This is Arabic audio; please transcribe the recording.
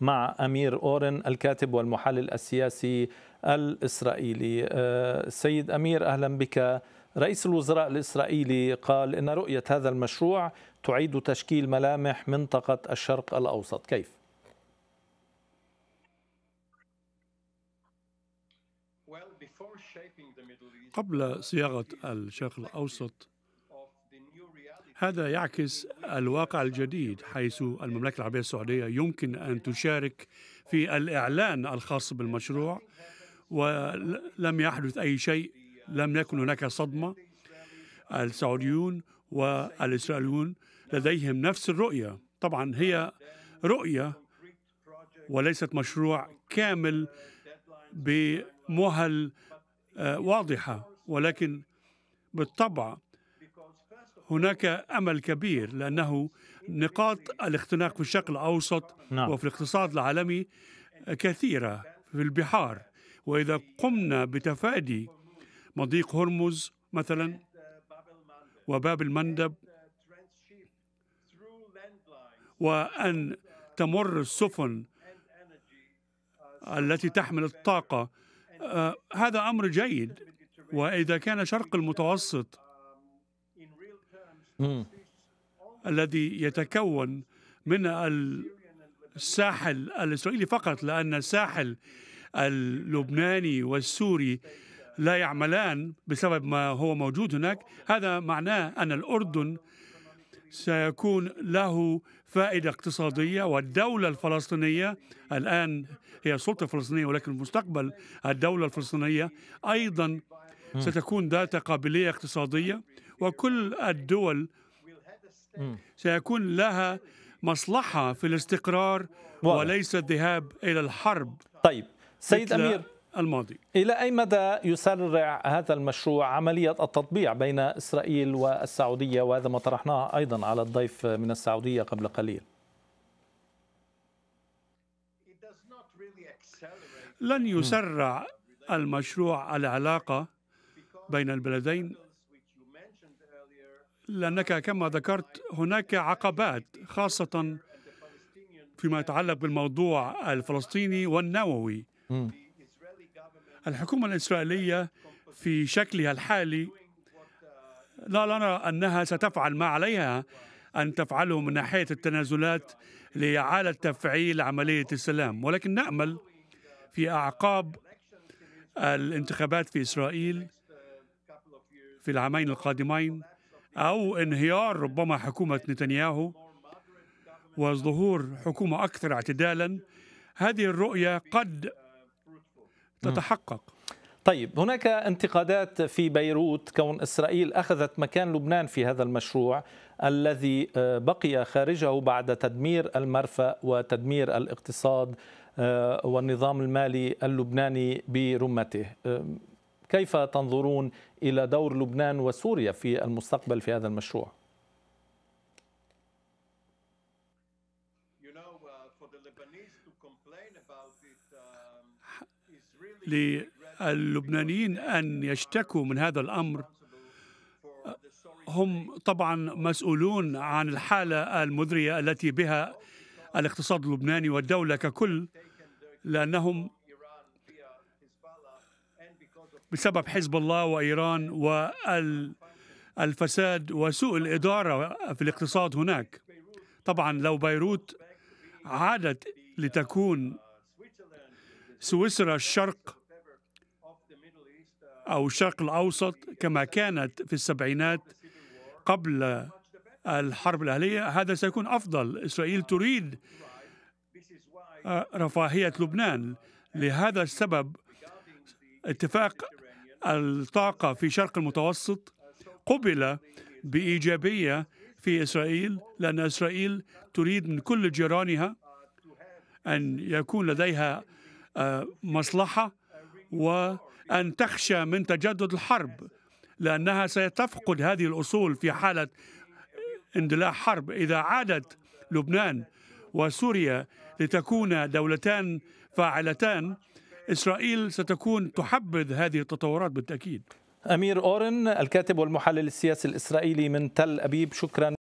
مع أمير أورن الكاتب والمحلل السياسي الإسرائيلي آه، سيد أمير أهلا بك رئيس الوزراء الإسرائيلي قال إن رؤية هذا المشروع تعيد تشكيل ملامح منطقة الشرق الأوسط كيف؟ قبل صياغة الشرق الأوسط هذا يعكس الواقع الجديد حيث المملكة العربية السعودية يمكن أن تشارك في الإعلان الخاص بالمشروع ولم يحدث أي شيء لم يكن هناك صدمة السعوديون والإسرائيليون لديهم نفس الرؤية طبعا هي رؤية وليست مشروع كامل بمهل آه، واضحة ولكن بالطبع هناك امل كبير لانه نقاط الاختناق في الشرق الاوسط نعم. وفي الاقتصاد العالمي كثيره في البحار واذا قمنا بتفادي مضيق هرمز مثلا وباب المندب وان تمر السفن التي تحمل الطاقه آه، هذا امر جيد واذا كان شرق المتوسط الذي يتكون من الساحل الإسرائيلي فقط لأن الساحل اللبناني والسوري لا يعملان بسبب ما هو موجود هناك هذا معناه أن الأردن سيكون له فائدة اقتصادية والدولة الفلسطينية الآن هي السلطة الفلسطينية ولكن في المستقبل الدولة الفلسطينية أيضا ستكون ذات قابلية اقتصادية وكل الدول سيكون لها مصلحة في الاستقرار وليس الذهاب إلى الحرب طيب سيد أمير الماضي إلى أي مدى يسرع هذا المشروع عملية التطبيع بين إسرائيل والسعودية وهذا ما طرحناه أيضا على الضيف من السعودية قبل قليل لن يسرع المشروع العلاقة بين البلدين لأنك كما ذكرت هناك عقبات خاصة فيما يتعلق بالموضوع الفلسطيني والنووي الحكومة الإسرائيلية في شكلها الحالي لا نرى أنها ستفعل ما عليها أن تفعله من ناحية التنازلات لإعادة تفعيل عملية السلام ولكن نأمل في أعقاب الانتخابات في إسرائيل في العامين القادمين أو انهيار ربما حكومة نتنياهو وظهور حكومة أكثر اعتدالا هذه الرؤية قد تتحقق طيب هناك انتقادات في بيروت كون اسرائيل اخذت مكان لبنان في هذا المشروع الذي آه، بقي خارجه بعد تدمير المرفأ وتدمير الاقتصاد آه، والنظام المالي اللبناني برمته آه، كيف تنظرون إلى دور لبنان وسوريا في المستقبل في هذا المشروع؟ للبنانيين أن يشتكوا من هذا الأمر هم طبعا مسؤولون عن الحالة المذرية التي بها الاقتصاد اللبناني والدولة ككل لأنهم بسبب حزب الله وإيران والفساد وسوء الإدارة في الاقتصاد هناك طبعا لو بيروت عادت لتكون سويسرا الشرق أو الشرق الأوسط كما كانت في السبعينات قبل الحرب الأهلية هذا سيكون أفضل إسرائيل تريد آه، رفاهية لبنان لهذا السبب اتفاق الطاقة في شرق المتوسط قبل بإيجابية في إسرائيل لأن إسرائيل تريد من كل جيرانها أن يكون لديها آه، مصلحة وأن تخشى من تجدد الحرب لأنها ستفقد هذه الأصول في حالة اندلاع حرب إذا عادت لبنان وسوريا لتكون دولتان فاعلتان إسرائيل ستكون تحبذ هذه التطورات بالتأكيد أمير أورن الكاتب والمحلل السياسي الإسرائيلي من تل أبيب شكرا